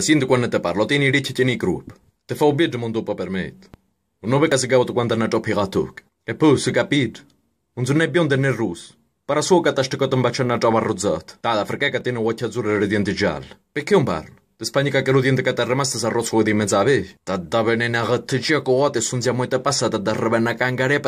sinto quando te parlo, tieni ricci tieni grup. Te fa ubid mondo pa me. Un nove ca se gauto quando na top hiratuk. E poi si capit. Un zunne bionde ne rus. Para suo catastăcă în bacea n-a ceava rudzat. Da, dar che că tine ochii azură rediente geal. Pe ce un bar? Te Spania che călu diente că te sa să di mezza mezave. Da, da, bine ne-a gattici cu oate, sunzia moite multe pasată, dar răbena ca în gare